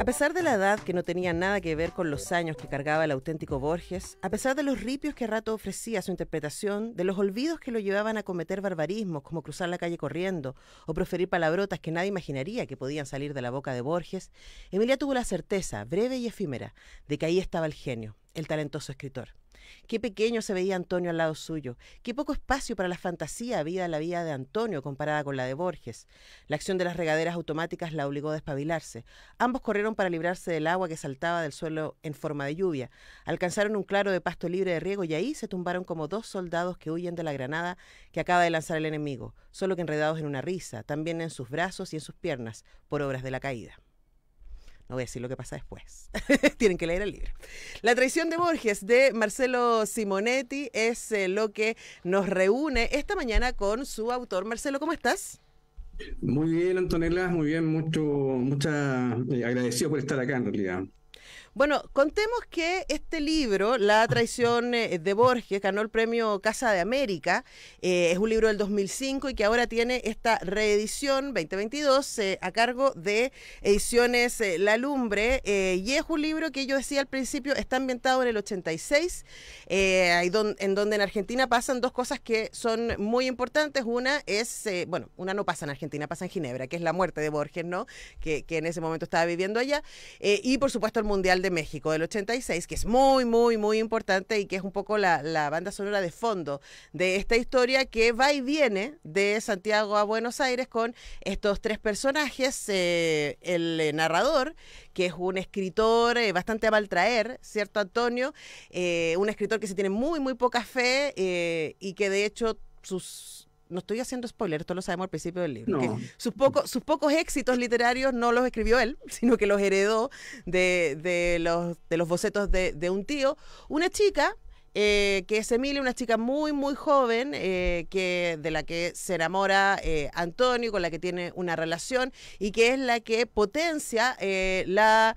A pesar de la edad que no tenía nada que ver con los años que cargaba el auténtico Borges, a pesar de los ripios que a rato ofrecía su interpretación, de los olvidos que lo llevaban a cometer barbarismos como cruzar la calle corriendo o proferir palabrotas que nadie imaginaría que podían salir de la boca de Borges, Emilia tuvo la certeza, breve y efímera, de que ahí estaba el genio, el talentoso escritor. Qué pequeño se veía Antonio al lado suyo. Qué poco espacio para la fantasía había la vida de Antonio comparada con la de Borges. La acción de las regaderas automáticas la obligó a despabilarse. Ambos corrieron para librarse del agua que saltaba del suelo en forma de lluvia. Alcanzaron un claro de pasto libre de riego y ahí se tumbaron como dos soldados que huyen de la granada que acaba de lanzar el enemigo, solo que enredados en una risa, también en sus brazos y en sus piernas, por obras de la caída. No voy a decir lo que pasa después. Tienen que leer el libro. La traición de Borges de Marcelo Simonetti es eh, lo que nos reúne esta mañana con su autor. Marcelo, ¿cómo estás? Muy bien, Antonella, muy bien, mucho, mucha eh, agradecido por estar acá en realidad. Bueno, contemos que este libro, La traición eh, de Borges, ganó el premio Casa de América. Eh, es un libro del 2005 y que ahora tiene esta reedición 2022 eh, a cargo de Ediciones La Lumbre. y es un libro que yo decía al principio, está ambientado en el 86, en donde en Argentina pasan dos cosas que son muy importantes. Una es, bueno, una no pasa en Argentina, pasa en Ginebra, que es la muerte de Borges, ¿no? Que, que en ese momento estaba viviendo allá. y por supuesto el Mundial de México del 86, que es muy, muy, muy importante y que es un poco la, banda sonora de fondo de esta historia que va y viene de Santiago a Buenos Aires con estos tres personajes, eh, el eh, narrador, que es un escritor eh, bastante a maltraer, ¿cierto, Antonio? un escritor que se tiene muy, muy poca fe y que de hecho sus no estoy haciendo spoiler, esto lo sabemos al principio del libro, sus, sus pocos éxitos literarios no los escribió él, sino que los heredó de, los, de los bocetos de, un tío, una chica eh, que es Emilia, una chica muy, muy joven, eh, que, de la que se enamora eh, Antonio, con la que tiene una relación y que es la que potencia la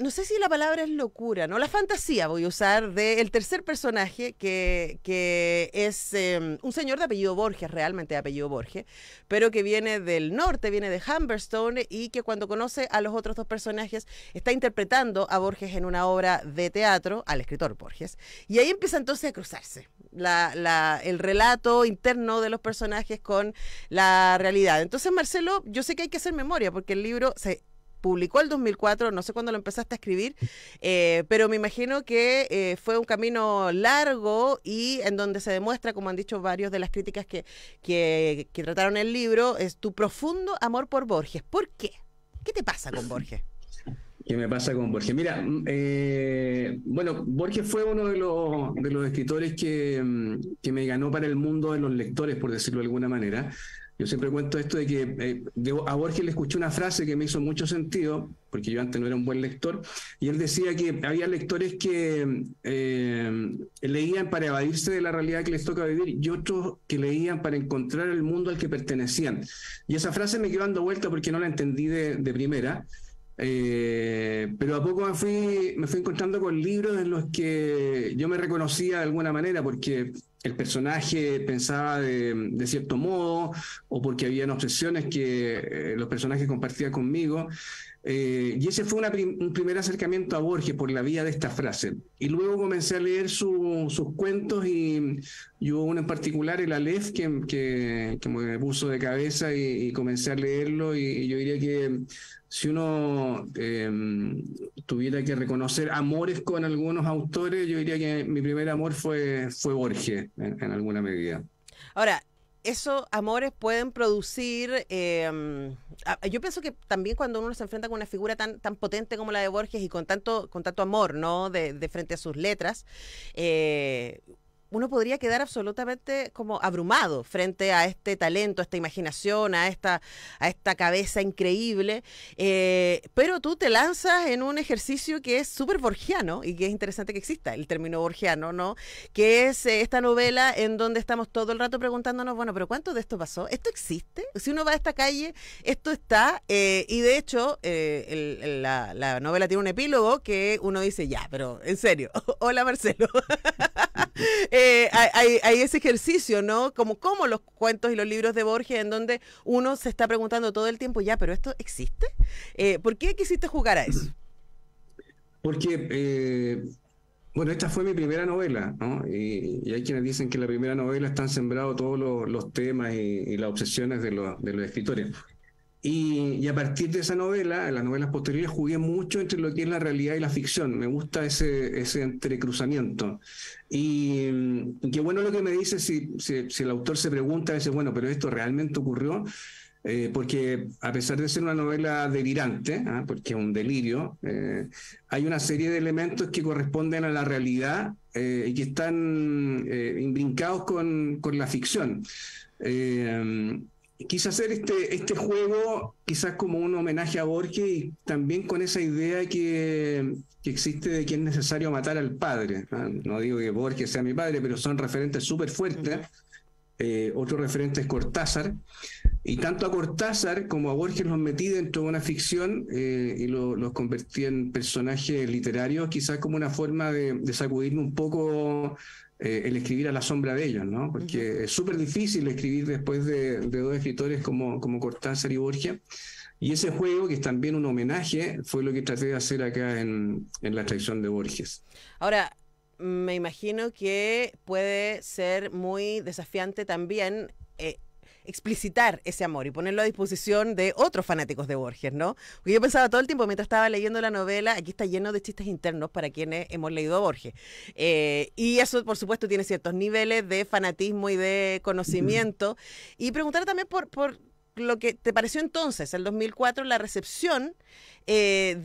no sé si la palabra es locura, ¿no? La fantasía voy a usar del tercer personaje, que, que es em, un señor de apellido Borges, realmente de apellido Borges, pero que viene del norte, viene de Humberstone, y que cuando conoce a los otros dos personajes está interpretando a Borges en una obra de teatro, al escritor Borges. Y ahí empieza entonces a cruzarse el relato interno de los personajes con la realidad. Entonces, Marcelo, yo sé que hay que hacer memoria, porque el libro se publicó el 2004, no sé cuándo lo empezaste a escribir, eh, pero me imagino que eh, fue un camino largo y en donde se demuestra, como han dicho varios de las críticas que, trataron el libro, es tu profundo amor por Borges. ¿Por qué? ¿Qué te pasa con Borges? ¿Qué me pasa con Borges? Mira, mm, eh, bueno, Borges fue uno de los, escritores que, mm, que, me ganó para el mundo de los lectores, por decirlo de alguna manera, yo siempre cuento esto de que eh, a Borges le escuché una frase que me hizo mucho sentido, porque yo antes no era un buen lector, y él decía que había lectores que eh, leían para evadirse de la realidad que les toca vivir y otros que leían para encontrar el mundo al que pertenecían. Y esa frase me quedó dando vuelta porque no la entendí de, primera. Eh, pero a poco me fui, me fui encontrando con libros en los que yo me reconocía de alguna manera, porque el personaje pensaba de, cierto modo o porque habían obsesiones que eh, los personajes compartían conmigo. Eh, y ese fue un primer acercamiento a Borges por la vía de esta frase. Y luego comencé a leer sus cuentos y, yo hubo uno en particular, el Aleph, que, que, que me puso de cabeza y, comencé a leerlo. Y, yo diría que si uno em, tuviera que reconocer amores con algunos autores, yo diría que mi primer amor fue, fue Borges, en, en alguna medida. Ahora, esos amores pueden producir. Em, yo pienso que también cuando uno se enfrenta con una figura tan, tan potente como la de Borges y con tanto, con tanto amor, ¿no? De, frente a sus letras, eh, uno podría quedar absolutamente como abrumado frente a este talento, a esta imaginación, a esta, a esta cabeza increíble. Eh, pero tú te lanzas en un ejercicio que es súper borgiano y que es interesante que exista el término borgiano, ¿no? Que es eh, esta novela en donde estamos todo el rato preguntándonos, bueno, pero ¿cuánto de esto pasó? ¿Esto existe? Si uno va a esta calle, esto está. Eh, y de hecho, la, la novela tiene un epílogo que uno dice, ya, pero en serio, hola Marcelo. Eh, hay, ese ejercicio, ¿no? Como, como los cuentos y los libros de Borges, en donde uno se está preguntando todo el tiempo, ya, pero esto existe. Eh, ¿Por qué quisiste jugar a eso? Porque, eh, bueno, esta fue mi primera novela, ¿no? Y, hay quienes dicen que en la primera novela están sembrados todos los, temas y, las obsesiones de los, de los escritores. Y, a partir de esa novela, en las novelas posteriores, jugué mucho entre lo que es la realidad y la ficción. Me gusta ese, ese entrecruzamiento. Y, qué bueno lo que me dice si, si, el autor se pregunta a veces, bueno, pero esto realmente ocurrió. Eh, porque a pesar de ser una novela delirante, ¿ah? porque es un delirio, eh, hay una serie de elementos que corresponden a la realidad eh, y que están imbrincados con, con la ficción. Eh, quise hacer este, este, juego quizás como un homenaje a Borges y también con esa idea que, existe de que es necesario matar al padre. No, digo que Borges sea mi padre, pero son referentes súper fuertes. Eh, otro referente es Cortázar. Y tanto a Cortázar como a Borges los metí dentro de una ficción eh, y los convertí en personajes literarios, quizás como una forma de, de sacudirme un poco eh, el escribir a la sombra de ellos, ¿no? Porque es súper difícil escribir después de, dos escritores como, como Cortázar y Borges, Y ese juego, que es también un homenaje, fue lo que traté de hacer acá en, la traición de Borges. Ahora, me imagino que puede ser muy desafiante también eh, explicitar ese amor y ponerlo a disposición de otros fanáticos de Borges, ¿no? Porque yo pensaba todo el tiempo mientras estaba leyendo la novela, aquí está lleno de chistes internos para quienes hemos leído a Borges. Eh, y eso, por supuesto, tiene ciertos niveles de fanatismo y de conocimiento. Y preguntar también por, lo que te pareció entonces, el 2004, la recepción eh,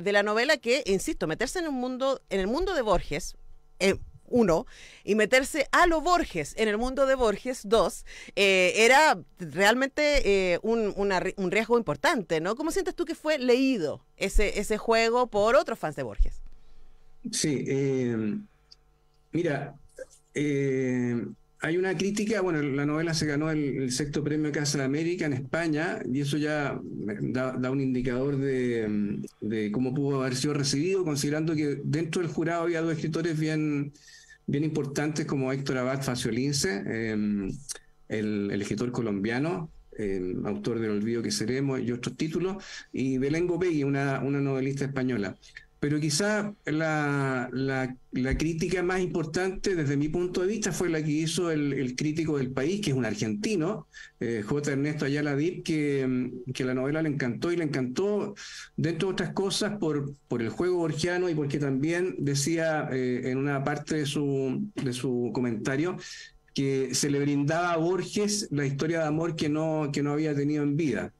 de, la novela que, insisto, meterse en un mundo, en el mundo de Borges, eh, uno, y meterse a lo Borges, en el mundo de Borges 2, eh, era realmente eh, un, riesgo importante, ¿no? ¿Cómo sientes tú que fue leído ese, ese juego por otros fans de Borges? Sí, eh, mira, hay una crítica, bueno, la novela se ganó el, sexto premio Casa de América en España y eso ya da, un indicador de, de, cómo pudo haber sido recibido, considerando que dentro del jurado había dos escritores bien, bien importantes como Héctor Abad Faciolince, eh, el, escritor colombiano, eh, autor del Olvido que seremos y otros títulos, y Belén Gopegui, una, una novelista española. Pero quizá la, crítica más importante desde mi punto de vista fue la que hizo el, crítico del país, que es un argentino, eh, J. Ernesto Ayala Dip, que, mm, que, la novela le encantó y le encantó, dentro de otras cosas, por, por el juego borgiano y porque también decía eh, en una parte de su, de su comentario que se le brindaba a Borges la historia de amor que no, que no había tenido en vida.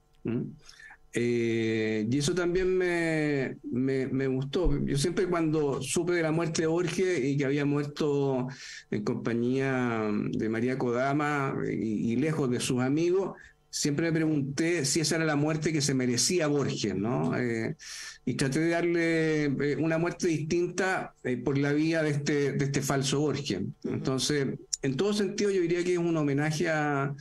Eh, y eso también me, me, gustó. Yo siempre cuando supe de la muerte de Borges y que había muerto en compañía de María Kodama y, lejos de sus amigos, siempre me pregunté si esa era la muerte que se merecía Borges, ¿no? Eh, y traté de darle eh, una muerte distinta por la vía de este, de este falso Borges. Entonces, en todo sentido, yo diría que es un homenaje a,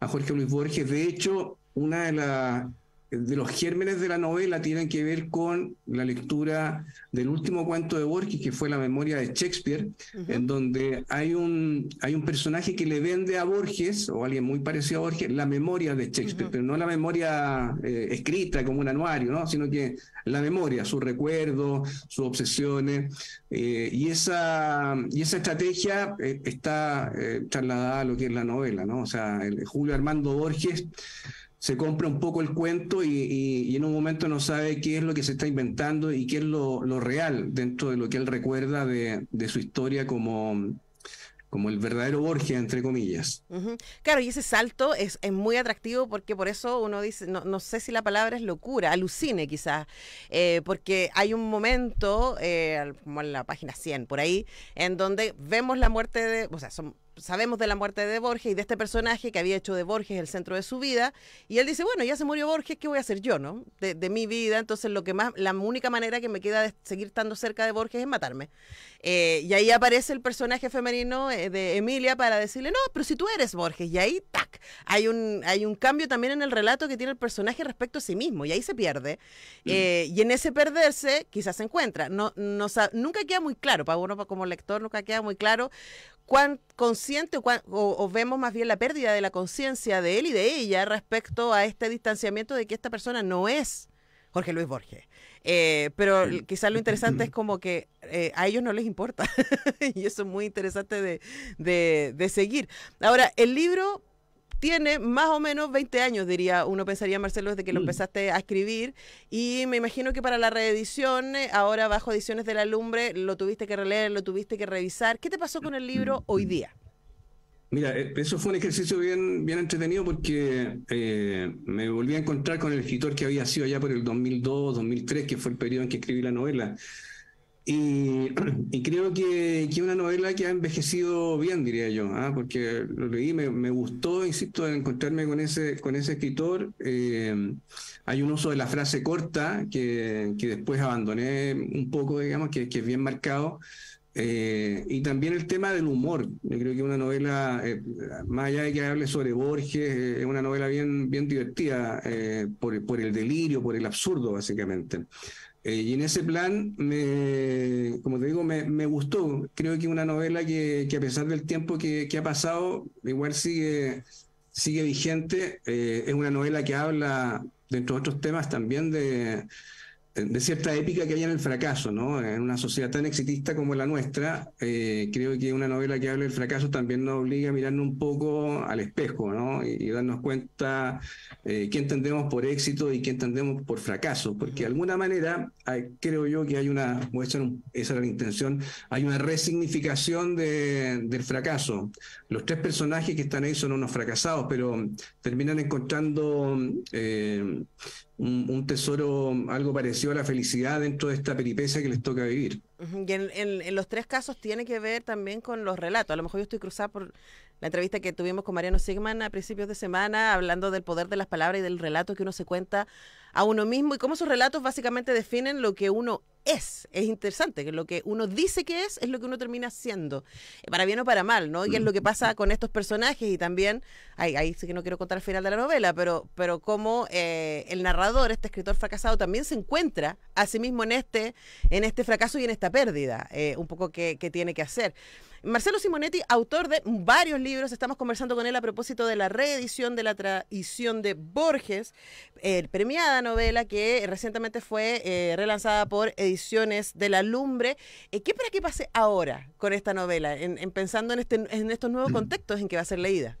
a Jorge Luis Borges. De hecho, una de las de los gérmenes de la novela tienen que ver con la lectura del último cuento de Borges, que fue La memoria de Shakespeare, en donde hay un, hay un personaje que le vende a Borges, o alguien muy parecido a Borges, la memoria de Shakespeare, pero no la memoria eh, escrita como un anuario, ¿no? sino que la memoria, sus recuerdos, sus obsesiones, eh, y, esa, y esa estrategia eh, está trasladada a lo que es la novela, ¿no? O sea, el Julio Armando Borges se compra un poco el cuento y, en un momento no sabe qué es lo que se está inventando y qué es lo, real dentro de lo que él recuerda de, su historia como, como el verdadero Borgia, entre comillas. Claro, y ese salto es, es, muy atractivo porque por eso uno dice, no, no sé si la palabra es locura, alucine quizás, eh, porque hay un momento, eh, como en la página 100, por ahí, en donde vemos la muerte de, o sea, son sabemos de la muerte de Borges y de este personaje que había hecho de Borges el centro de su vida. Y él dice, bueno, ya se murió Borges, ¿qué voy a hacer yo, no? De, mi vida, entonces lo que más, la única manera que me queda de seguir estando cerca de Borges es matarme. Eh, y ahí aparece el personaje femenino eh, de Emilia para decirle, no, pero si tú eres Borges. Y ahí, tac, hay un, hay un cambio también en el relato que tiene el personaje respecto a sí mismo. Y ahí se pierde. Mm. Eh, y en ese perderse, quizás se encuentra. No, no, nunca queda muy claro, para uno como lector, nunca queda muy claro cuán consciente o, vemos más bien la pérdida de la conciencia de él y de ella respecto a este distanciamiento de que esta persona no es Jorge Luis Borges. Eh, pero quizás lo interesante es como que eh, a ellos no les importa. y eso es muy interesante de seguir. Ahora, el libro tiene más o menos 20 años, diría, uno pensaría, Marcelo, desde que lo mm. empezaste a escribir. Y me imagino que para la reedición, eh, ahora bajo Ediciones de la Lumbre, lo tuviste que releer, lo tuviste que revisar. ¿Qué te pasó con el libro mm. hoy día? Mira, eh, eso fue un ejercicio bien, bien entretenido porque eh, me volví a encontrar con el escritor que había sido allá por el 2002, 2003, que fue el periodo en que escribí la novela. Y, creo que es una novela que ha envejecido bien, diría yo, ¿ah? porque lo leí, me, me, gustó, insisto, encontrarme con ese, con ese escritor. Eh, hay un uso de la frase corta que, que después abandoné un poco, digamos, que, que es bien marcado. Eh, y también el tema del humor. Yo creo que una novela, eh, más allá de que hable sobre Borges, es una novela bien, bien divertida por, por el delirio, por el absurdo, básicamente. Eh, y en ese plan, me, como te digo, me, gustó. Creo que una novela que, a pesar del tiempo que, ha pasado, igual sigue, sigue vigente. Eh, es una novela que habla, dentro de otros temas, también de, eh, de cierta épica que hay en el fracaso, ¿no? En una sociedad tan exitista como la nuestra, eh, creo que una novela que hable del fracaso también nos obliga a mirarnos un poco al espejo, ¿no? Y, darnos cuenta eh, qué entendemos por éxito y qué entendemos por fracaso, porque de alguna manera creo yo que hay una, esa era la intención, hay una resignificación del fracaso. Los tres personajes que están ahí son unos fracasados, pero terminan encontrando... Eh, un, tesoro, algo parecido a la felicidad dentro de esta peripecia que les toca vivir. Y en, los tres casos tiene que ver también con los relatos. A lo mejor yo estoy cruzada por la entrevista que tuvimos con Mariano Sigman a principios de semana, hablando del poder de las palabras y del relato que uno se cuenta a uno mismo y cómo esos relatos básicamente definen lo que uno es. Es interesante que lo que uno dice que es es lo que uno termina siendo. Eh, para bien o para mal, ¿no? Y es lo que mm. pasa con estos personajes y también, ahí, sí que no quiero contar el final de la novela, pero, pero cómo eh, el narrador, este escritor fracasado, también se encuentra a sí mismo en este, en este fracaso y en esta pérdida, eh, un poco que, que tiene que hacer. Marcelo Simonetti, autor de varios libros, estamos conversando con él a propósito de la reedición de la tradición de Borges, eh, premiada novela que recientemente fue eh, relanzada por Ediciones de la Lumbre. Eh, ¿Qué para qué pase ahora con esta novela, en, pensando este, en, estos nuevos mm. contextos en que va a ser leída?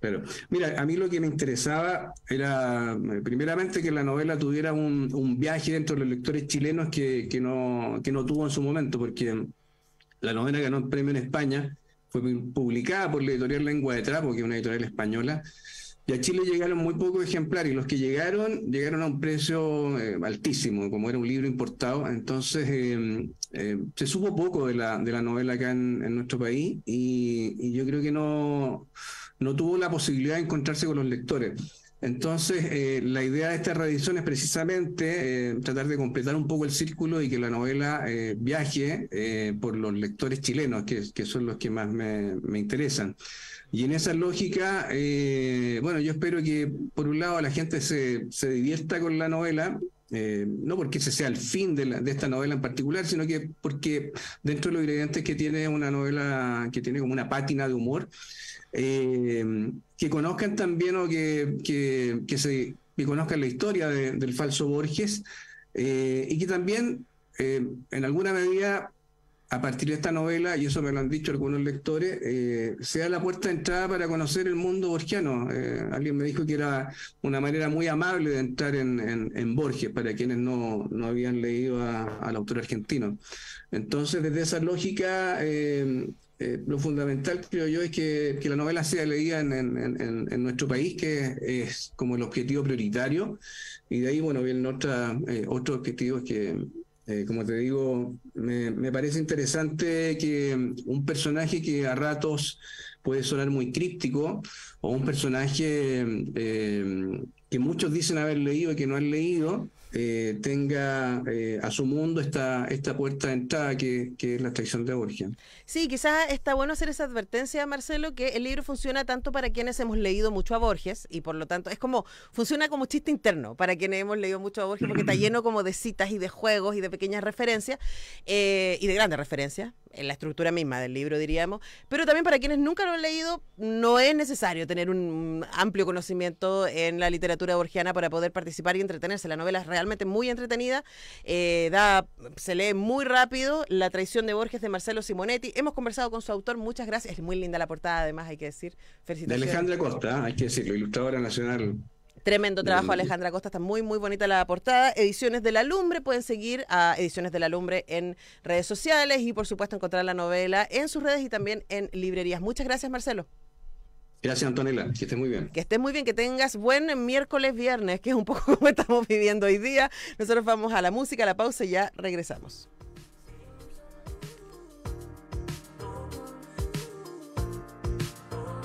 Pero, mira, a mí lo que me interesaba era, eh, primeramente, que la novela tuviera un, viaje dentro de los lectores chilenos que, que, no, que no tuvo en su momento, porque la novela ganó el premio en España, fue publicada por la editorial Lengua de Trapo, que es una editorial española. Y a Chile llegaron muy pocos ejemplares, los que llegaron, llegaron a un precio eh, altísimo, como era un libro importado. Entonces, eh, eh, se supo poco de la, de la novela acá en, nuestro país, y, y, yo creo que no, no tuvo la posibilidad de encontrarse con los lectores. Entonces, eh, la idea de esta revisión es precisamente eh, tratar de completar un poco el círculo y que la novela eh, viaje por los lectores chilenos, que, son los que más me, interesan. Y en esa lógica, bueno, yo espero que por un lado la gente se, se divierta con la novela, eh, no porque ese sea el fin de, esta novela en particular, sino que porque dentro de los ingredientes que tiene una novela que tiene como una pátina de humor, eh, que conozcan también o que, se, conozcan la historia del falso Borges eh, y que también en alguna medida a partir de esta novela, y eso me lo han dicho algunos lectores, eh, se la puerta de entrada para conocer el mundo borgiano. Eh, alguien me dijo que era una manera muy amable de entrar en, en, Borges, para quienes no, no habían leído al autor argentino. Entonces, desde esa lógica, eh, eh, lo fundamental, creo yo, es que, que la novela sea leída en, en, nuestro país, que es, como el objetivo prioritario, y de ahí, bueno, vienen otra, otros objetivos que eh, como te digo, me, parece interesante que mm, un personaje que a ratos puede sonar muy críptico, o un personaje mm, eh, mm, que muchos dicen haber leído y que no han leído, eh, tenga eh, a su mundo esta, esta puerta de entrada que, es la traición de Borges Sí, quizás está bueno hacer esa advertencia, Marcelo, que el libro funciona tanto para quienes hemos leído mucho a Borges y por lo tanto es como, funciona como chiste interno para quienes hemos leído mucho a Borges porque está lleno como de citas y de juegos y de pequeñas referencias eh, y de grandes referencias en la estructura misma del libro, diríamos, pero también para quienes nunca lo han leído, no es necesario tener un amplio conocimiento en la literatura borgiana para poder participar y entretenerse. La novela realmente muy entretenida. Eh, da, se lee muy rápido. La traición de Borges de Marcelo Simonetti. Hemos conversado con su autor. Muchas gracias. Es muy linda la portada, además, hay que decir. De Alejandra Costa, hay que decirlo, ilustradora nacional. Tremendo trabajo, Alejandra Costa. Está muy, muy bonita la portada. Ediciones de la Lumbre. Pueden seguir a Ediciones de la Lumbre en redes sociales y, por supuesto, encontrar la novela en sus redes y también en librerías. Muchas gracias, Marcelo. Gracias, Antonella. Que estés muy bien. Que estés muy bien, que tengas buen miércoles, viernes, que es un poco como estamos viviendo hoy día. Nosotros vamos a la música, a la pausa y ya regresamos.